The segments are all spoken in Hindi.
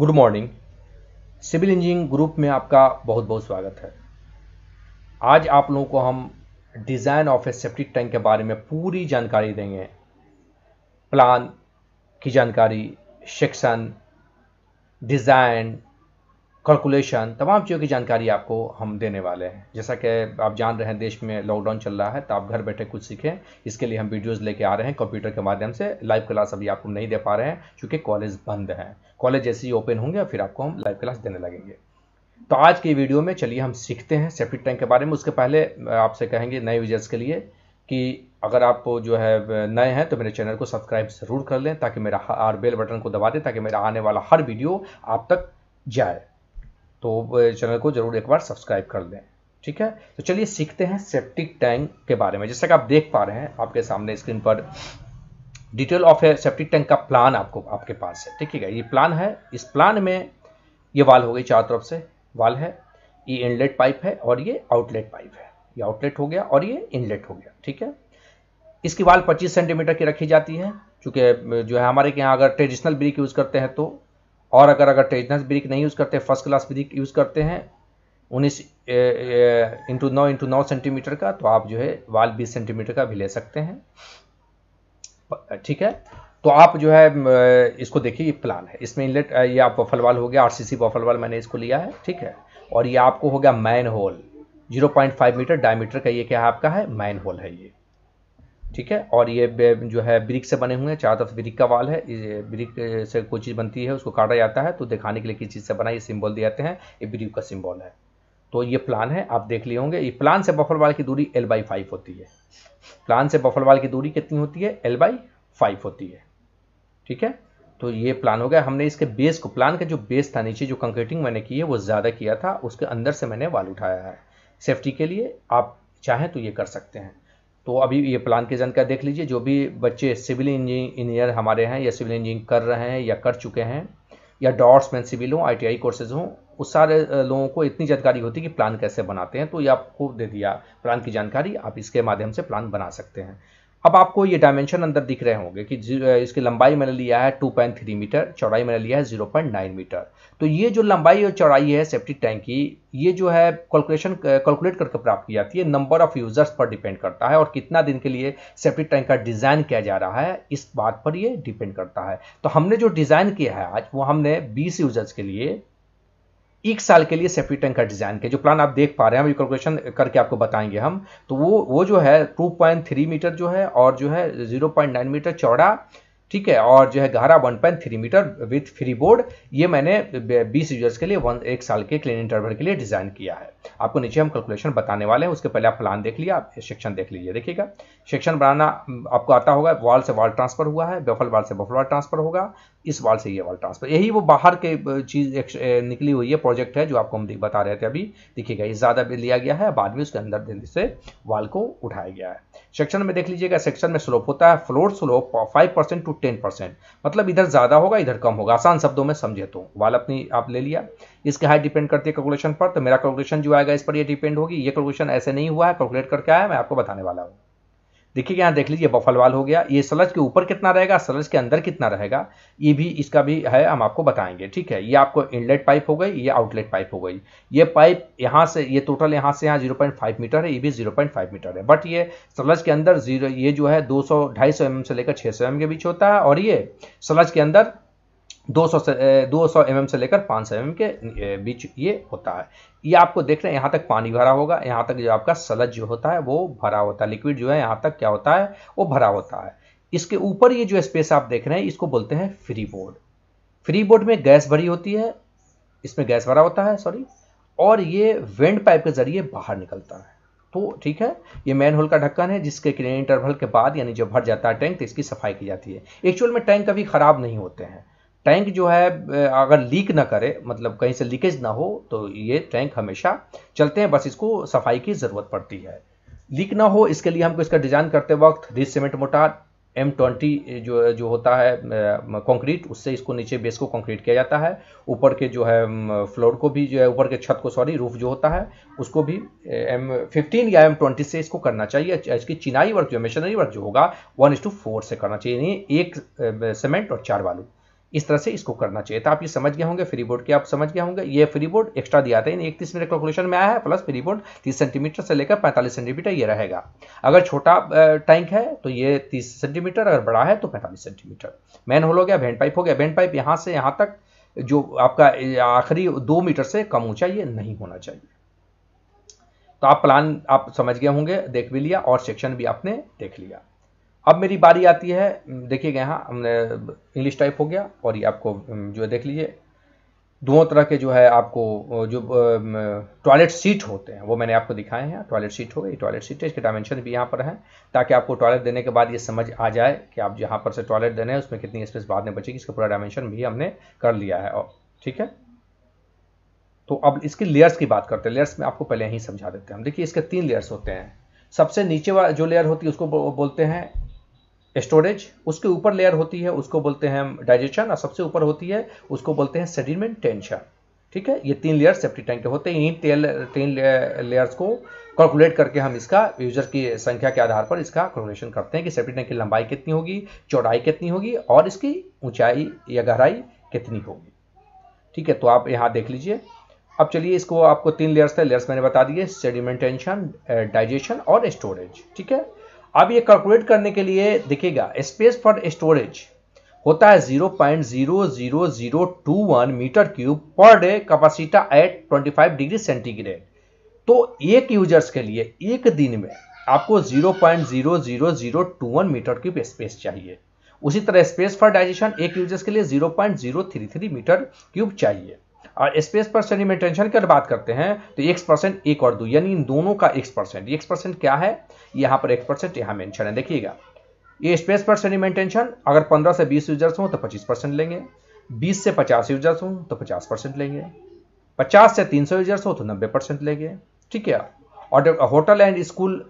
good morning civil engineering group में आपका बहुत बहुत स्वागत है आज आप लोगों को हम design of a septic tank के बारे में पूरी जानकारी देंगे प्लान की जानकारी सेक्शन डिज़ाइन कैलकुलेशन तमाम चीज़ों की जानकारी आपको हम देने वाले हैं जैसा कि आप जान रहे हैं देश में लॉकडाउन चल रहा है तो आप घर बैठे कुछ सीखें इसके लिए हम वीडियोस लेके आ रहे हैं कंप्यूटर के माध्यम से लाइव क्लास अभी आपको नहीं दे पा रहे हैं क्योंकि कॉलेज बंद हैं कॉलेज जैसे ही ओपन होंगे फिर आपको हम लाइव क्लास देने लगेंगे तो आज की वीडियो में चलिए हम सीखते हैं सेफ्टी टैंक के बारे में उसके पहले आपसे कहेंगे नए यूजर्स के लिए कि अगर आप जो है नए हैं तो मेरे चैनल को सब्सक्राइब ज़रूर कर लें ताकि मेरा हर बेल बटन को दबा दें ताकि मेरा आने वाला हर वीडियो आप तक जाए तो चैनल को जरूर एक बार सब्सक्राइब कर लें ठीक है तो चलिए सीखते हैं सेप्टिक टैंक के बारे में जैसा कि आप देख पा रहे हैं आपके सामने स्क्रीन पर डिटेल ऑफ सेप्टिक टैंक का प्लान आपको आपके पास है ठीक है ये प्लान है इस प्लान में ये वाल हो गई चारों तरफ से वाल है ये इनलेट पाइप है और ये आउटलेट पाइप है ये आउटलेट हो गया और ये इनलेट हो गया ठीक है इसकी वाल 25 सेंटीमीटर की रखी जाती है क्योंकि जो है हमारे यहाँ अगर ट्रेडिशनल ब्रिक यूज़ करते हैं तो और अगर अगर टेजनस ब्रिक नहीं यूज़ करते फर्स्ट क्लास ब्रिक यूज़ करते हैं उन्नीस इंटू नौ इंटू नौ सेंटीमीटर का तो आप जो है वाल बीस सेंटीमीटर का भी ले सकते हैं ठीक है तो आप जो है इसको देखिए ये प्लान है इसमें इनलेट ये आप बफल वाल हो गया आरसीसी सी वाल मैंने इसको लिया है ठीक है और ये आपको हो गया मैन होल 0.5 मीटर डायमीटर का ये क्या आपका है मैन होल है ये ठीक है और ये जो है ब्रिक से बने हुए हैं चार तरफ ब्रिक का वाल है ब्रिक से कोई चीज़ बनती है उसको काटा जाता है तो दिखाने के लिए किस चीज़ से बना ये सिंबल दिए जाते हैं ये ब्रिक का सिंबल है तो ये प्लान है आप देख लिए होंगे ये प्लान से बफर वाल की दूरी एल बाई फाइव होती है प्लान से बफर वाल की दूरी कितनी होती है एल बाई फाइव होती है ठीक है तो ये प्लान हो गया हमने इसके बेस को प्लान का जो बेस था नीचे जो कंक्रीटिंग मैंने की है वो ज़्यादा किया था उसके अंदर से मैंने वाल उठाया है सेफ्टी के लिए आप चाहें तो ये कर सकते हैं तो अभी ये प्लान की जानकारी देख लीजिए जो भी बच्चे सिविल इंजीनियर हमारे हैं या सिविल इंजीनियरिंग कर रहे हैं या कर चुके हैं या डॉट्समैन सिविल हों आई कोर्सेज हों उस सारे लोगों को इतनी जानकारी होती है कि प्लान कैसे बनाते हैं तो ये आपको दे दिया प्लान की जानकारी आप इसके माध्यम से प्लान बना सकते हैं अब आपको ये डायमेंशन अंदर दिख रहे होंगे कि इसकी लंबाई मैंने लिया है 2.3 मीटर चौड़ाई मैंने लिया है 0.9 मीटर तो ये जो लंबाई और चौड़ाई है सेफ्टी टैंक की ये जो है कैलकुलेशन कैलकुलेट करके प्राप्त की जाती है नंबर ऑफ यूजर्स पर डिपेंड करता है और कितना दिन के लिए सेप्टिक टैंक का डिज़ाइन किया जा रहा है इस बात पर ये डिपेंड करता है तो हमने जो डिज़ाइन किया है आज वो हमने बीस यूजर्स के लिए एक साल के लिए सेफ्टी टैंक का डिजाइन के जो प्लान आप देख पा रहे हैं हम कैलकुलेशन करके आपको बताएंगे हम तो वो वो जो है 2.3 मीटर जो है और जो है 0.9 मीटर चौड़ा ठीक है और जो है गहरा 1.3 मीटर विथ फ्री बोर्ड ये मैंने 20 यूजर्स के लिए वन एक साल के क्लीन इंटरवल के लिए डिजाइन किया है आपको नीचे हम कैलकुलेशन बताने वाले हैं उसके पहले आप प्लान देख लिया आप सेक्शन देख लीजिए देखिएगा सेक्शन बनाना आपको आता होगा वॉल से वॉल ट्रांसफर हुआ है बफल वॉल से बफल वॉल ट्रांसफर होगा इस वाल से ये वाल ट्रांसफर यही वो बाहर के चीज़ निकली हुई है प्रोजेक्ट है जो आपको हम बता रहे थे अभी देखिएगा ये ज़्यादा लिया गया है बाद में उसके अंदर से वाल को उठाया गया है सेक्शन में देख लीजिएगा सेक्शन में स्लोप होता है floor slope five percent to ten percent मतलब इधर ज़्यादा होगा इधर कम होगा आसान शब्दों में समझे तो वाल अपनी आप ले लिया इसके हाई डिपेंड करती है कैलकुलेशन पर तो मेरा कैलकुलेशन जो आएगा इस पर ये डिपेंड होगी ये कैलकुलेशन ऐसे नहीं हुआ है कैलकुलेट करके आया मैं आपको बताने वाला हूँ देखिए यहाँ देख लीजिए बफल वाल हो गया ये सलज के ऊपर कितना रहेगा सलज के अंदर कितना रहेगा ये भी इसका भी है हम आपको बताएंगे ठीक है ये आपको इनलेट पाइप हो गई ये आउटलेट पाइप हो गई ये पाइप यहाँ से ये टोटल यहाँ से यहाँ जीरो पॉइंट फाइव मीटर है ये भी जीरो पॉइंट फाइव मीटर है बट ये सलज के अंदर जीरो ये जो है दो सौ ढाई सौ एम से लेकर छः सौ एम के बीच होता है और ये सलज के अंदर 200 से 200 एम mm से लेकर 500 एम mm के बीच ये होता है ये आपको देख रहे हैं यहाँ तक पानी भरा होगा यहाँ तक जो आपका सलज जो होता है वो भरा होता है लिक्विड जो है यहाँ तक क्या होता है वो भरा होता है इसके ऊपर ये जो स्पेस आप देख रहे हैं इसको बोलते हैं फ्री बोर्ड फ्री बोर्ड में गैस भरी होती है इसमें गैस भरा होता है सॉरी और ये वेंड पाइप के जरिए बाहर निकलता है तो ठीक है ये मैन होल का ढक्कन है जिसके क्लियर इंटरवल के बाद यानी जो भर जाता है टैंक तो इसकी सफाई की जाती है एक्चुअल में टैंक कभी खराब नहीं होते हैं टैंक जो है अगर लीक ना करे मतलब कहीं से लीकेज ना हो तो ये टैंक हमेशा चलते हैं बस इसको सफाई की ज़रूरत पड़ती है लीक ना हो इसके लिए हमको इसका डिज़ाइन करते वक्त रिस सीमेंट मोटार एम ट्वेंटी जो जो होता है कंक्रीट उससे इसको नीचे बेस को कंक्रीट किया जाता है ऊपर के जो है फ्लोर को भी जो है ऊपर के छत को सॉरी रूफ जो होता है उसको भी एम फिफ्टीन या एम ट्वेंटी से इसको करना चाहिए अच्छा, इसकी चिनाई वर्क जो मशीनरी वर्क जो होगा वन इज टू फोर से करना चाहिए एक सीमेंट और चार बालू इस तरह से इसको करना चाहिए तो आप ये समझ गए होंगे फ्री बोर्ड के आप समझ गए होंगे ये फ्री बोर्ड एक्स्ट्रा दिया था इकतीस मिनट कैलकुलेशन में आया है प्लस फ्री बोर्ड तीस सेंटीमीटर से लेकर पैंतालीस सेंटीमीटर ये रहेगा अगर छोटा टैंक है तो ये तीस सेंटीमीटर अगर बड़ा है तो पैंतालीस सेंटीमीटर मैन होल हो गया भेंट पाइप हो गया भेंट पाइप यहाँ से यहाँ तक जो आपका आखिरी दो मीटर से कम ऊंचा ये नहीं होना चाहिए तो आप प्लान आप समझ गए होंगे देख भी लिया और सेक्शन भी आपने देख लिया अब मेरी बारी आती है देखिएगा यहाँ हमने इंग्लिश टाइप हो गया और ये आपको जो है देख लीजिए दोनों तरह के जो है आपको जो टॉयलेट सीट होते हैं वो मैंने आपको दिखाए हैं टॉयलेट सीट हो गई टॉयलेट सीट है इसके डायमेंशन भी यहाँ पर हैं ताकि आपको टॉयलेट देने के बाद ये समझ आ जाए कि आप जहाँ पर से टॉयलेट देने हैं उसमें कितनी स्पेस बाद में बचेगी इसका पूरा डायमेंशन भी हमने कर लिया है और ठीक है तो अब इसके लेयर्स की बात करते हैं लेयर्स में आपको पहले यहीं समझा देते हैं हम देखिए इसके तीन लेयर्स होते हैं सबसे नीचे जो लेयर होती है उसको बोलते हैं स्टोरेज उसके ऊपर लेयर होती है उसको बोलते हैं डाइजेशन और सबसे ऊपर होती है उसको बोलते हैं टेंशन ठीक है ये तीन लेयर सेफ्टी टैंक के होते हैं इन तेल तीन लेयर्स को कैलकुलेट करके हम इसका यूजर की संख्या के आधार पर इसका कैलकुलेशन करते हैं कि सेफ्टी टैंक की लंबाई कितनी होगी चौड़ाई कितनी होगी और इसकी ऊंचाई या गहराई कितनी होगी ठीक है तो आप यहाँ देख लीजिए अब चलिए इसको आपको तीन लेयर्स थे लेयर्स मैंने बता दिए सेडिमेंटेशन डाइजेशन और स्टोरेज ठीक है अब ये कैलकुलेट करने के लिए दिखेगा स्पेस फॉर स्टोरेज होता है 0.00021 metre cube per day capita at 25 degree centigrade तो एक यूजर्स के लिए एक दिन में आपको 0.00021 मीटर क्यूब स्पेस चाहिए उसी तरह स्पेस फॉर डाइजेशन एक यूजर्स के लिए 0.033 मीटर क्यूब चाहिए और स्पेस पर स्टडी में टेंशन की बात करते हैं तो एक्स परसेंट एक और दो यानी इन दोनों का एक्स परसेंट एक्स परसेंट क्या है यहाँ पर एक्स परसेंट यहाँ मेंशन है देखिएगा ये स्पेस पर स्टडी में टेंशन अगर पंद्रह से बीस यूजर्स हों तो पच्चीस परसेंट लेंगे बीस से पचास यूजर्स हों तो पचास परसेंट लेंगे पचास से तीन सौ यूजर्स हो तो नब्बे परसेंट लेंगे ठीक है और होटल एंड स्कूल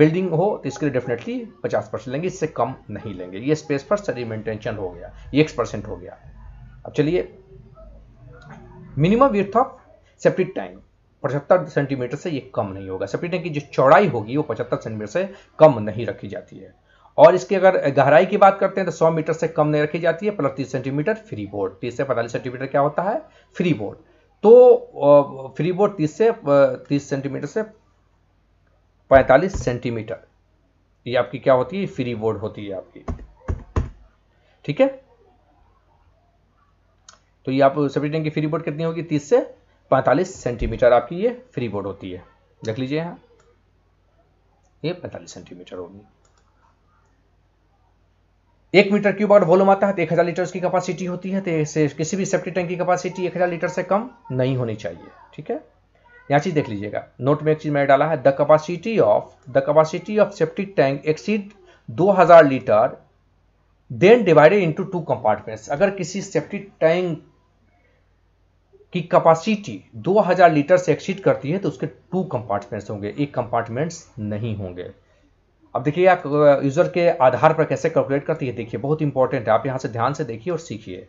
बिल्डिंग हो तो इसके लिए डेफिनेटली 50 परसेंट लेंगे इससे कम नहीं लेंगे ये स्पेस पर में टेंशन हो गया ये एक्स परसेंट हो गया अब चलिए minimum width of septic tank पचहत्तर सेंटीमीटर से ये कम नहीं होगा सेप्टिक टैंक की जो चौड़ाई होगी वो पचहत्तर सेंटीमीटर से कम नहीं रखी जाती है और इसकी अगर गहराई की बात करते हैं तो 100 मीटर से कम नहीं रखी जाती है प्लस 30 सेंटीमीटर फ्री बोर्ड 30 से 45 सेंटीमीटर क्या होता है फ्री बोर्ड तो फ्री बोर्ड 30 से 30 सेंटीमीटर से 45 सेंटीमीटर ये आपकी क्या होती है फ्री बोर्ड होती है आपकी ठीक है तो ये आप सेफ्टी टैंक की फ्री बोर्ड कितनी होगी तीस से पैंतालीस सेंटीमीटर आपकी ये फ्री बोर्ड होती है देख लीजिए यहाँ ये पैंतालीस सेंटीमीटर होगी एक मीटर क्यूब और वॉल्यूम आता है तो एक हज़ार लीटर की कैपेसिटी होती है तो किसी भी सेफ्टी टैंक की कैपेसिटी एक हज़ार लीटर से कम नहीं होनी चाहिए ठीक है यहाँ चीज़ देख लीजिएगा नोट में एक चीज़ मैंने डाला है the capacity of the capacity of safety tank exceed 2000 litre then divided into two compartments अगर किसी सेफ्टी टैंक की कैपेसिटी 2000 लीटर से एक्सीड करती है तो उसके टू कंपार्टमेंट्स होंगे एक कंपार्टमेंट्स नहीं होंगे अब देखिए आप यूज़र के आधार पर कैसे कैलकुलेट करती है देखिए बहुत इंपॉर्टेंट है आप यहाँ से ध्यान से देखिए और सीखिए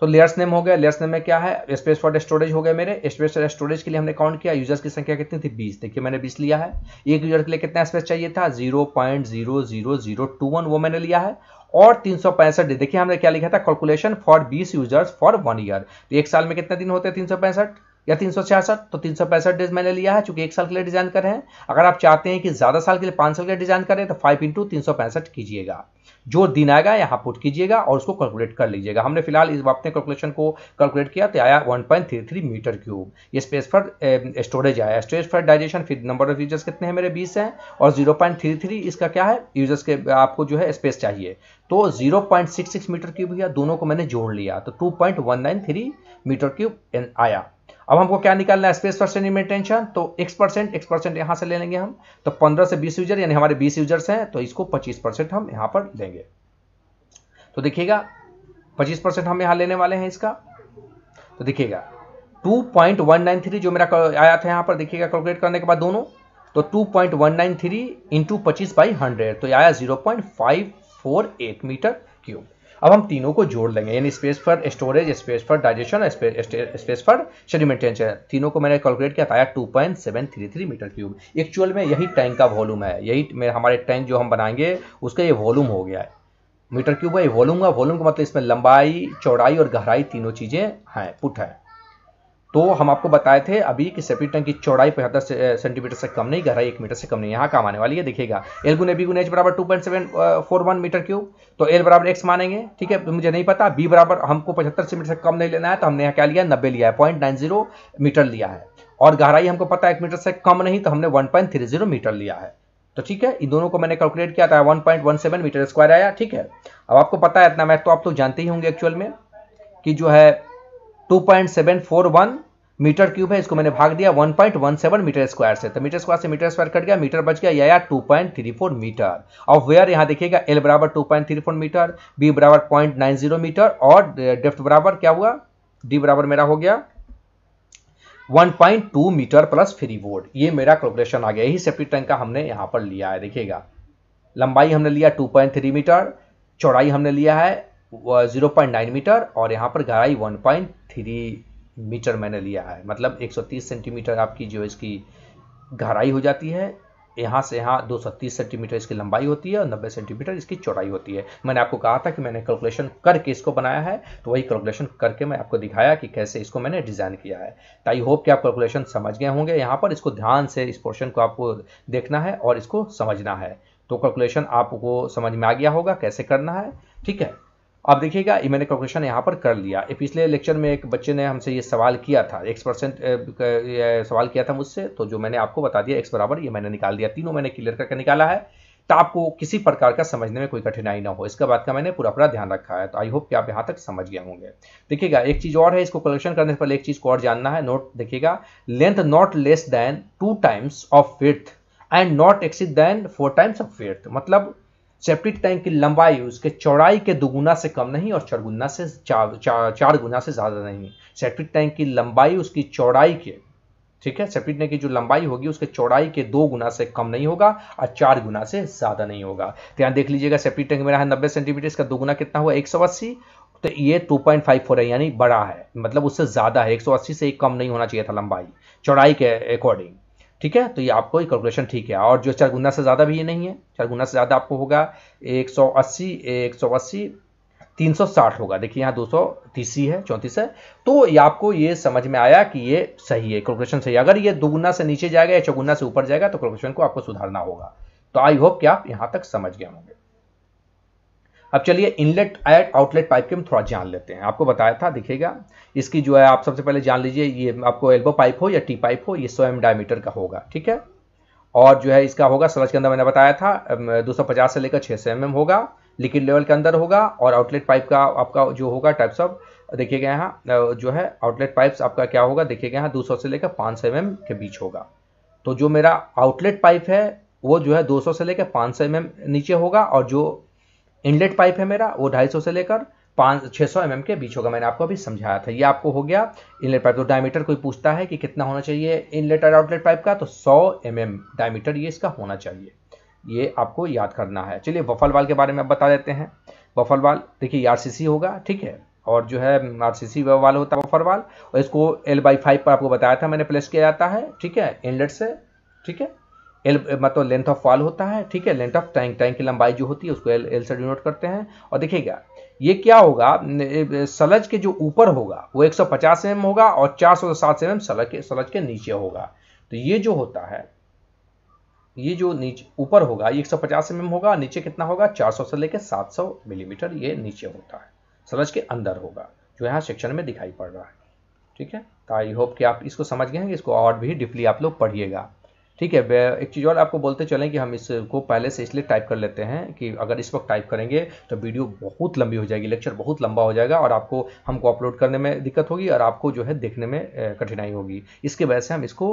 तो लेयर्स नेम हो गया लेयर्स नेम में क्या है स्पेस फॉर स्टोरेज हो गया मेरे स्पेस फॉर स्टोरेज के लिए हमने काउंट किया यूजर्स की संख्या कितनी थी 20 देखिए मैंने 20 लिया है एक यूजर के लिए कितना स्पेस चाहिए था 0.00021 वो मैंने लिया है और तीन सौ पैंसठ दिन देखिए हमने क्या लिखा था कैलकुलेशन फॉर बीस यूजर्स फॉर वन ईयर तो एक साल में कितने दिन होते हैं तीन सौ पैंसठ या तीन सौ छियासठ तो तीन सौ पैंसठ डेज मैंने लिया है चूंकि एक साल के लिए डिजाइन कर रहे हैं अगर आप चाहते हैं कि ज्यादा साल के लिए पांच साल के लिए डिजाइन करें तो फाइव इंटू तीन सौ कीजिएगा जो दिन आएगा यहाँ पुट कीजिएगा और उसको कैलकुलेट कर लीजिएगा हमने फिलहाल इस अपने कैलकुलेशन को कैलकुलेट किया तो आया 1.33 मीटर क्यूब ये स्पेस फॉर स्टोरेज आया स्टोरेज फॉर डाइजेशन फिर नंबर ऑफ यूजर्स कितने हैं मेरे बीस हैं और 0.33 इसका क्या है यूजर्स के आपको जो है स्पेस चाहिए तो 0.66 मीटर क्यूब या दोनों को मैंने जोड़ लिया तो 2.193 मीटर क्यूब आया अब हमको क्या निकालना है स्पेस परसेंट इनमें टेंशन तो x परसेंट एक्स परसेंट यहां से ले लेंगे हम तो पंद्रह से बीस यूजर यानी हमारे 20 यूजर्स हैं तो इसको पच्चीस परसेंट हम यहां पर देंगे तो देखिएगा पच्चीस परसेंट हम यहाँ लेने वाले हैं इसका तो देखिएगा 2.193 जो मेरा आया था यहाँ पर देखिएगा कैलकुलेट करने के बाद दोनों तो two point one nine three into पच्चीस बाई हंड्रेड तो आया एट मीटर क्यूब अब हम तीनों को जोड़ लेंगे यानी space for storage space for digestion space for sedimentation तीनों को मैंने कैलकुलेट किया पाया 2.733 मीटर क्यूब एक्चुअल में यही टैंक का वॉल्यूम है यही हमारे टैंक जो हम बनाएंगे उसका ये वॉल्यूम हो गया है मीटर क्यूब है ये वॉल्यूम का वॉल्यूम का मतलब इसमें लंबाई चौड़ाई और गहराई तीनों चीज़ें हैं पुट है तो हम आपको बताए थे अभी कि सेपी टंग की चौड़ाई पचहत्तर सेंटीमीटर से कम नहीं गहराई एक मीटर से कम नहीं यहाँ काम आने वाली है देखिएगा एल गुने बी गुन एच बराबर two point seven four one metre cube तो एल बराबर एक्स मानेंगे ठीक है तो मुझे नहीं पता बी बराबर हमको पचहत्तर सेंटीमीटर से कम नहीं लेना है तो हमने यहाँ क्या लिया नब्बे लिया है पॉइंट मीटर लिया है और गहराई हमको पता है एक मीटर से कम नहीं तो हमने वन मीटर लिया है तो ठीक है इन दोनों को मैंने कैलकुलेट किया था सेवन मीटर स्क्वायर आया ठीक है अब आपको पता है इतना मैथ तो आप तो जानते ही होंगे एक्चुअल में कि जो है 2.741 मीटर क्यूब है इसको मैंने भाग दिया 1.17 मीटर स्क्वायर से तो मीटर स्क्वायर से मीटर स्क्वायर कट गया मीटर बच गया या, या 2.34 मीटर और वेयर यहां देखिएगा एल बराबर 2.34 मीटर बी बराबर 0.90 मीटर और डेफ्ट बराबर क्या हुआ डी बराबर मेरा हो गया 1.2 मीटर प्लस फ्री बोर्ड ये मेरा कैलकुलेशन आ गया यही सेफ्टी टैंक का हमने यहां पर लिया है देखिएगा लंबाई हमने लिया 2.3 मीटर चौड़ाई हमने लिया है जीरो पॉइंट नाइन मीटर और यहाँ पर गहराई वन पॉइंट थ्री मीटर मैंने लिया है मतलब एक सौ तीस सेंटीमीटर आपकी जो इसकी गहराई हो जाती है यहाँ से यहाँ दो सौ तीस सेंटीमीटर इसकी लंबाई होती है और नब्बे सेंटीमीटर इसकी चौड़ाई होती है मैंने आपको कहा था कि मैंने कैलकुलेशन करके इसको बनाया है तो वही कैलकुलेशन करके मैं आपको दिखाया कि कैसे इसको मैंने डिज़ाइन किया है तो आई होप कि आप कैलकुलेशन समझ गए होंगे यहाँ पर इसको ध्यान से इस पोर्शन को आपको देखना है और इसको समझना है तो कैलकुलेशन आपको समझ में आ गया होगा कैसे करना है ठीक है अब देखिएगा ये मैंने कैलकुलेशन यहाँ पर कर लिया पिछले लेक्चर में एक बच्चे ने हमसे ये सवाल किया था एक्स परसेंट सवाल किया था मुझसे तो जो मैंने आपको बता दिया एक्स बराबर ये मैंने निकाल दिया तीनों मैंने क्लियर करके निकाला है तो आपको किसी प्रकार का समझने में कोई कठिनाई ना हो इसका बात का मैंने पूरा पूरा ध्यान रखा है तो आई होप कि आप यहाँ तक समझ गए होंगे देखिएगा एक चीज़ और है इसको कलेक्शन करने से पहले एक चीज़ को और जानना है नोट देखिएगा length not less than two times of width and not exceed then four times of width मतलब सेप्टिक टैंक की लंबाई उसके चौड़ाई के दुगुना से कम नहीं और चौगुना से चार चार गुना से ज़्यादा नहीं सेप्टिक टैंक की लंबाई उसकी चौड़ाई के ठीक है सेप्टिक टैंक की जो लंबाई होगी उसके चौड़ाई के दो गुना से कम नहीं होगा और चार गुना से ज़्यादा नहीं होगा तो यहाँ देख लीजिएगा सेप्टिक टैंक मेरा है नब्बे सेंटीमीटर इसका दोगुना कितना हुआ एक सौ अस्सी तो ये 2.54 है यानी बड़ा है मतलब उससे ज़्यादा है 180 से कम नहीं होना चाहिए था लंबाई चौड़ाई के अकॉर्डिंग ठीक है तो ये आपको ये कैलकुलेशन ठीक है और जो चार गुना से ज़्यादा भी ये नहीं है चार गुना से ज़्यादा आपको होगा 180 180 360 होगा देखिए यहाँ सौ तीसी है चौंतीस है तो ये आपको ये समझ में आया कि ये सही है कैलकुलेशन सही है अगर ये दोगुना से नीचे जाएगा या चौगुना से ऊपर जाएगा तो कैलकुलेशन को आपको सुधारना होगा तो आई होप कि आप यहाँ तक समझ गए होंगे अब चलिए इनलेट एट आउटलेट पाइप के हम थोड़ा जान लेते हैं आपको बताया था दिखेगा इसकी जो है आप सबसे पहले जान लीजिए ये आपको एल्बो पाइप हो या टी पाइप हो ये सौ एम डायमीटर का होगा ठीक है और जो है इसका होगा सलज के अंदर मैंने बताया था 250 से लेकर 600 एम mm होगा लिक्विड लेवल के अंदर होगा और आउटलेट पाइप का आपका जो होगा टाइप्स ऑफ देखिएगा यहाँ जो है आउटलेट पाइप्स आपका क्या होगा देखिए गए यहाँ 200 से लेकर 500 सौ mm के बीच होगा तो जो मेरा आउटलेट पाइप है वो जो है 200 से लेकर 500 सौ mm नीचे होगा और जो इनलेट पाइप है मेरा वो ढाई से लेकर पाँच छः सौ एम के बीच होगा मैंने आपको अभी समझाया था ये आपको हो गया इनलेट पाइप तो डायमीटर कोई पूछता है कि कितना होना चाहिए इनलेट और आउटलेट पाइप का तो 100 mm डायमीटर ये इसका होना चाहिए ये आपको याद करना है चलिए वफल वाल के बारे में बता देते हैं वफल वाल देखिए आर होगा ठीक है और जो है आर सी सी वाल होता है वफल वाल और इसको एल बाई फाइव पर आपको बताया था मैंने प्लेस किया जाता है ठीक है इनलेट से ठीक है एल मतलब लेंथ ऑफ वॉल होता है ठीक है लेंथ ऑफ टैंक टैंक की लंबाई जो होती है उसको एल एल से डिनोट करते हैं और देखिएगा ये क्या होगा सलज के जो ऊपर होगा वो 150 सौ mm होगा और 407 सौ सात एम सलज के सलज के नीचे होगा तो ये जो होता है ये जो नीचे ऊपर होगा ये 150 सौ mm होगा नीचे कितना होगा 400 से लेकर 700 मिलीमीटर mm ये नीचे होता है सलज के अंदर होगा जो यहाँ सेक्शन में दिखाई पड़ रहा है ठीक है तो आई होप कि आप इसको समझ गए हैं इसको और भी डीपली आप लोग पढ़िएगा ठीक है एक चीज़ और आपको बोलते चलें कि हम इसको पहले से इसलिए टाइप कर लेते हैं कि अगर इस वक्त टाइप करेंगे तो वीडियो बहुत लंबी हो जाएगी लेक्चर बहुत लंबा हो जाएगा और आपको हमको अपलोड करने में दिक्कत होगी और आपको जो है देखने में कठिनाई होगी इसके वजह से हम इसको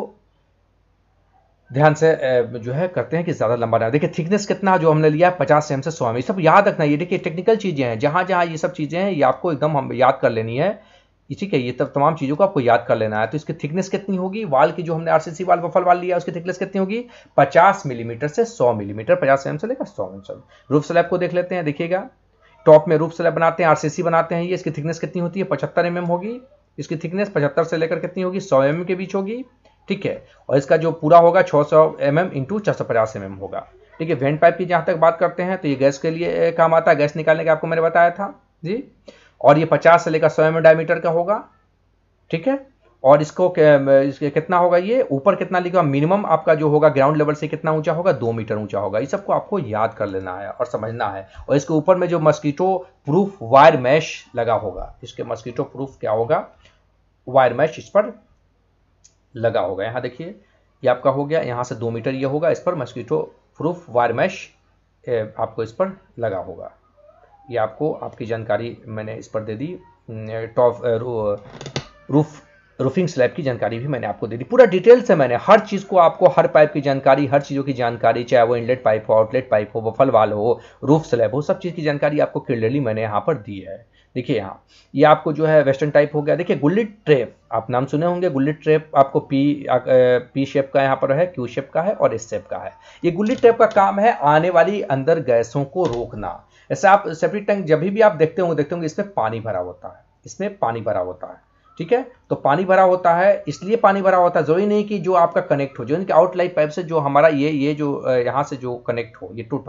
ध्यान से जो है करते हैं कि ज़्यादा लंबा ना देखिए थिकनेस कितना जो हमने लिया है पचास एम से सौ एम ये सब याद रखना ये देखिए टेक्निकल चीज़ें हैं जहाँ जहाँ ये सब चीज़ें हैं ये आपको एकदम हम याद कर लेनी है ठीक है ये तब तमाम चीज़ों को आपको याद कर लेना है तो इसकी थिकनेस कितनी होगी वाल की जो हमने आरसीसी वाल बफल वाल लिया उसकी थिकनेस कितनी होगी 50 मिलीमीटर mm से 100 मिलीमीटर mm, 50 एम से लेकर 100 एम रूफ स्लैब को देख लेते हैं देखिएगा टॉप में रूफ स्लैब बनाते हैं आरसीसी बनाते हैं ये इसकी थिकनेस कितनी होती है पचहत्तर एम होगी इसकी थिकनेस पचहत्तर से लेकर कितनी होगी सौ एम के बीच होगी ठीक है और इसका जो पूरा होगा छः सौ एम एम इंटू होगा ठीक है वेंट पाइप की जहाँ तक बात करते हैं तो ये गैस के लिए काम आता है गैस निकालने का आपको मैंने बताया था जी और ये पचास से लेकर 100 एम डायमीटर का होगा ठीक है और इसको कितना होगा ये ऊपर कितना लिखा मिनिमम आपका जो होगा ग्राउंड लेवल से कितना ऊंचा होगा दो मीटर ऊंचा होगा ये सबको आपको याद कर लेना है और समझना है और इसके ऊपर में जो मस्कीटो प्रूफ वायर मैश लगा होगा इसके मस्कीटो प्रूफ क्या होगा वायर मैश इस पर लगा होगा यहाँ देखिए ये आपका हो गया यहां से दो मीटर ये यह होगा इस पर मस्कीटो प्रूफ वायर मैश आपको इस पर लगा होगा ये आपको आपकी जानकारी मैंने इस पर दे दी टॉप रूफ रूफिंग स्लैब की जानकारी भी मैंने आपको दे दी पूरा डिटेल से मैंने हर चीज़ को आपको हर पाइप की जानकारी हर चीज़ों की जानकारी चाहे वो इनलेट पाइप हो आउटलेट पाइप हो बफल वाल हो रूफ स्लैब हो सब चीज़ की जानकारी आपको क्लियरली मैंने यहाँ पर दी है देखिए यहाँ ये आपको जो है वेस्टर्न टाइप हो गया देखिए गुल्ली ट्रेप आप नाम सुने होंगे गुल्ली ट्रेप आपको पी आ, पी शेप का यहाँ पर है क्यू शेप का है और इस शेप का है ये गुल्ली ट्रेप का काम है आने वाली अंदर गैसों को रोकना ऐसे आप सेप्टिक टैंक जब भी आप देखते होंगे देखते होंगे इसमें पानी भरा होता है इसमें पानी भरा होता है ठीक है तो पानी भरा होता है इसलिए पानी भरा होता है जरूरी नहीं कि जो आपका कनेक्ट हो जो इनके आउटलाइन पाइप से जो हमारा ये ये जो यहाँ से जो कनेक्ट हो ये टूट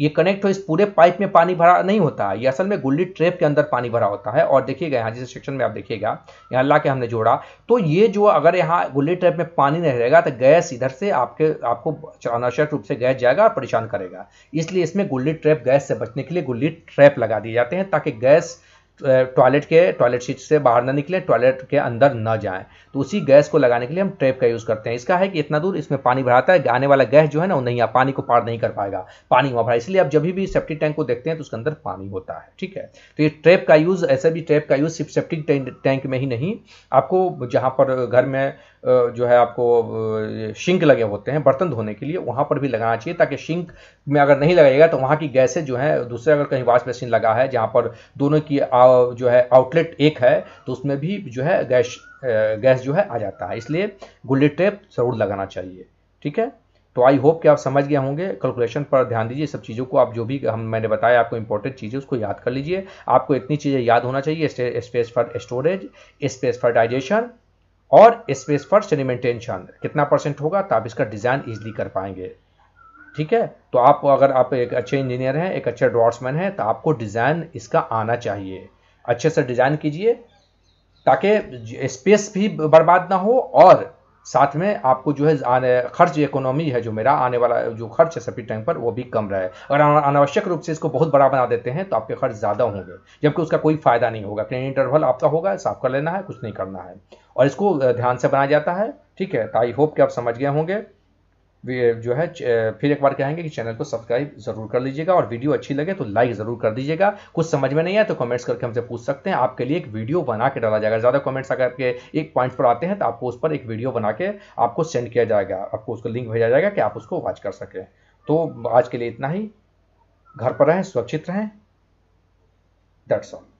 ये कनेक्ट हो इस पूरे पाइप में पानी भरा नहीं होता है ये असल में गुल्ली ट्रेप के अंदर पानी भरा होता है और देखिएगा यहाँ जिस सेक्शन में आप देखिएगा यहाँ ला के हमने जोड़ा तो ये जो अगर यहाँ गुल्ली ट्रेप में पानी नहीं रहेगा तो गैस इधर से आपके आपको अनावश्यक रूप से गैस जाएगा और परेशान करेगा इसलिए इसमें गुल्ली ट्रैप गैस से बचने के लिए गुल्ली ट्रैप लगा दिए जाते हैं ताकि गैस टॉयलेट के टॉयलेट सीट से बाहर ना निकले टॉयलेट के अंदर ना जाएं तो उसी गैस को लगाने के लिए हम ट्रैप का यूज़ करते हैं इसका है कि इतना दूर इसमें पानी भराता है आने वाला गैस जो है ना वो नहीं आ पानी को पार नहीं कर पाएगा पानी वहाँ भरा इसलिए आप जब भी सेप्टिक टैंक को देखते हैं तो उसके अंदर पानी होता है ठीक है तो ये ट्रैप का यूज़ ऐसे भी ट्रैप का यूज़ सिर्फ सेप्टिक टैंक में ही नहीं आपको जहाँ पर घर में जो है आपको शिंक लगे होते हैं बर्तन धोने के लिए वहाँ पर भी लगाना चाहिए ताकि शिंक में अगर नहीं लगेगा तो वहाँ की गैसें जो है दूसरे अगर कहीं वॉश बेसिन लगा है जहाँ पर दोनों की जो है आउटलेट एक है तो उसमें भी जो है गैस गैस जो है आ जाता है इसलिए गुल्ली टेप जरूर लगाना चाहिए ठीक है तो आई होप कि आप समझ गए होंगे कैलकुलेशन पर ध्यान दीजिए सब चीज़ों को आप जो भी हम मैंने बताया आपको इंपॉर्टेंट चीज़ें उसको याद कर लीजिए आपको इतनी चीज़ें याद होना चाहिए space for storage space fertilization और स्पेस फॉर सेडिमेंटेशन कितना परसेंट होगा तो आप इसका डिज़ाइन इजिली कर पाएंगे ठीक है तो आप अगर आप एक अच्छे इंजीनियर हैं एक अच्छे ड्रॉट्समैन हैं तो आपको डिज़ाइन इसका आना चाहिए अच्छे से डिज़ाइन कीजिए ताकि स्पेस भी बर्बाद ना हो और साथ में आपको जो है खर्च इकोनॉमी है जो मेरा आने वाला जो खर्च है सभी टाइम पर वो भी कम रहे अगर अनावश्यक रूप से इसको बहुत बड़ा बना देते हैं तो आपके खर्च ज़्यादा होंगे जबकि उसका कोई फायदा नहीं होगा क्रेडिट इंटरवल आपका होगा साफ कर लेना है कुछ नहीं करना है और इसको ध्यान से बनाया जाता है ठीक है तो आई होप कि आप समझ गए होंगे जो है फिर एक बार कहेंगे कि चैनल को सब्सक्राइब जरूर कर लीजिएगा और वीडियो अच्छी लगे तो लाइक जरूर कर दीजिएगा कुछ समझ में नहीं आए तो कमेंट्स करके हमसे पूछ सकते हैं आपके लिए एक वीडियो बना के डाला जाएगा ज़्यादा कमेंट्स अगर आपके एक पॉइंट पर आते हैं तो आपको उस पर एक वीडियो बना के आपको सेंड किया जाएगा आपको उसको लिंक भेजा जाएगा कि आप उसको वॉच कर सकें तो आज के लिए इतना ही घर पर रहें सुरक्षित रहें दैट्स ऑल